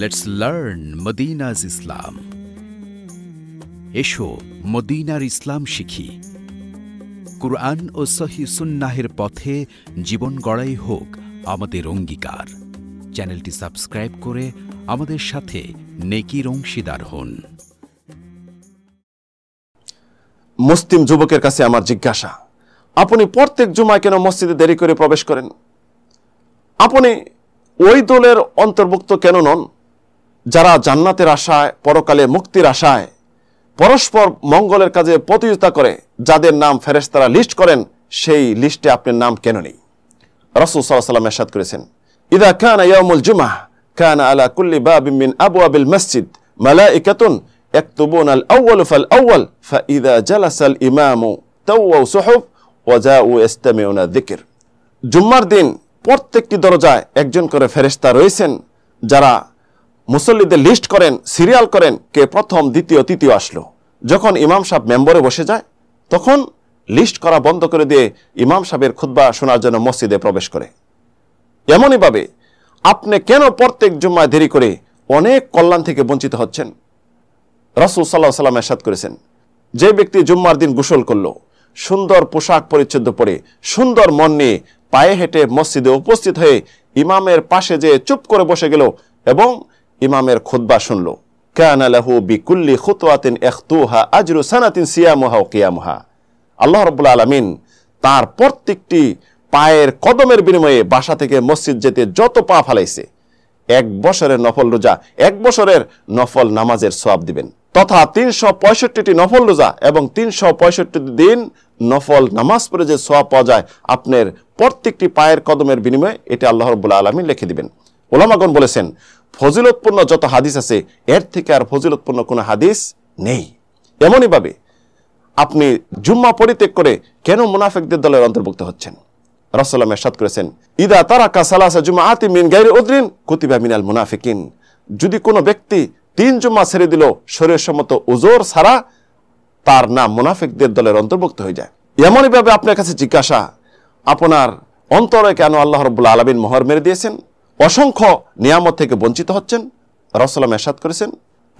let's learn মদিনাজ ইসলাম এসো মদিনার ইসলাম শিখি কুরআন ও সহি সুন্নাহের পথে জীবন গড়াই হোক আমাদের অঙ্গীকার চ্যানেলটি সাবস্ক্রাইব করে আমাদের সাথে নেকির অংশীদার হন মুসলিম যুবকের কাছে আমার জিজ্ঞাসা আপনি প্রত্যেক জুমায় কেন মসজিদে দেরি করে প্রবেশ করেন আপনি ওই দলের অন্তর্ভুক্ত কেন নন যারা জান্নাতের আশায় পরকালে মুক্তির আশায় পরস্পর মঙ্গলের কাজে প্রতিযোগিতা করে যাদের নাম ফেরেস্তারা লিস্ট করেন সেই লিস্টে আপনার নাম কেন নেই রসুল সাল্লাহ সাল্লাম এরশাদ করেছেন ইদা খান ইয়ামুল জুমাহ খান আলা কুল্লি বাবিমিন আবু আবিল মসজিদ মালা ইকাতুন يكتبون الأول فالأول فإذا جلس الإمام تووا صحف وجاءوا يستمعون الذكر জুম্মার দিন প্রত্যেকটি দরজায় একজন করে ফেরেস্তা রয়েছেন যারা মুসল্লিদের লিস্ট করেন সিরিয়াল করেন কে প্রথম দ্বিতীয় তৃতীয় আসলো যখন ইমাম সাহেব মেম্বরে বসে যায় তখন লিস্ট করা বন্ধ করে দিয়ে ইমাম সাহেবের খুদ্া শোনার জন্য মসজিদে প্রবেশ করে এমনইভাবে আপনি কেন প্রত্যেক জুম্মায় দেরি করে অনেক কল্যাণ থেকে বঞ্চিত হচ্ছেন রসুল সাল্লাহ সাল্লাম এরশাদ করেছেন যে ব্যক্তি জুম্মার দিন গোসল করল সুন্দর পোশাক পরিচ্ছদ পরে সুন্দর মন নিয়ে পায়ে হেঁটে মসজিদে উপস্থিত হয়ে ইমামের পাশে যেয়ে চুপ করে বসে গেল এবং ইমামের খুদ্া শুনল কান বিকুল্লি খুতওয়াতিন এখতুহা আজরু সানাতিন সিয়ামুহা ও কিয়ামুহা আল্লাহ রবুল্লা আলমিন তার প্রত্যেকটি পায়ের কদমের বিনিময়ে বাসা থেকে মসজিদ যেতে যত পা ফালাইছে এক বছরের নফল রোজা এক বছরের নফল নামাজের সব দিবেন তথা তিনশো পঁয়ষট্টিটি নফল রোজা এবং তিনশো পঁয়ষট্টি দিন নফল নামাজ পড়ে যে সোয়া পাওয়া যায় আপনার প্রত্যেকটি পায়ের কদমের বিনিময়ে এটা আল্লাহ রব্বুল্লা আলমী লিখে দিবেন ওলামাগন বলেছেন ফজিলতপূর্ণ যত হাদিস আছে এর থেকে আর ফজিলতপূর্ণ কোনো হাদিস নেই এমনইভাবে আপনি জুম্মা পরিত্যাগ করে কেন মুনাফেকদের দলের অন্তর্ভুক্ত হচ্ছেন রসলাম এরশাদ করেছেন ইদা তারা কাসালাসা জুম্মা আতি মিন গাইরে উদ্রিন কুতিবা মিনাল মুনাফিকিন যদি কোনো ব্যক্তি তিন জুম্মা ছেড়ে দিল শরীর সম্মত ওজোর ছাড়া তার নাম মুনাফিকদের দলের অন্তর্ভুক্ত হয়ে যায় এমনইভাবে আপনার কাছে জিজ্ঞাসা আপনার অন্তরে কেন আল্লাহ রবুল্লা আলমিন মোহর মেরে দিয়েছেন অসংখ্য নিয়ামত থেকে বঞ্চিত হচ্ছেন রসলাম এসাদ করেছেন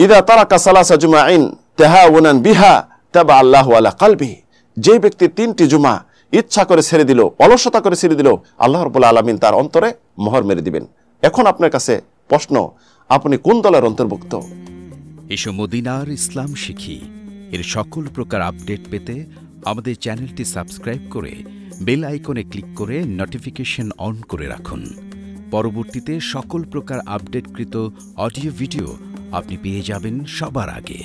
ইদা তারা কাসালা সাজুমা আইন তেহা উনান বিহা তেবা আল্লাহ আল্লাহ কালবি যে ব্যক্তি তিনটি জুমা ইচ্ছা করে ছেড়ে দিল অলসতা করে ছেড়ে দিল আল্লাহ রবুল্লা আলমিন তার অন্তরে মোহর মেরে দিবেন এখন আপনার কাছে প্রশ্ন আপনি কোন দলের অন্তর্ভুক্ত এসব মদিনার ইসলাম শিখি এর সকল প্রকার আপডেট পেতে আমাদের চ্যানেলটি সাবস্ক্রাইব করে বেল আইকনে ক্লিক করে নোটিফিকেশন অন করে রাখুন পরবর্তীতে সকল প্রকার আপডেটকৃত অডিও ভিডিও আপনি পেয়ে যাবেন সবার আগে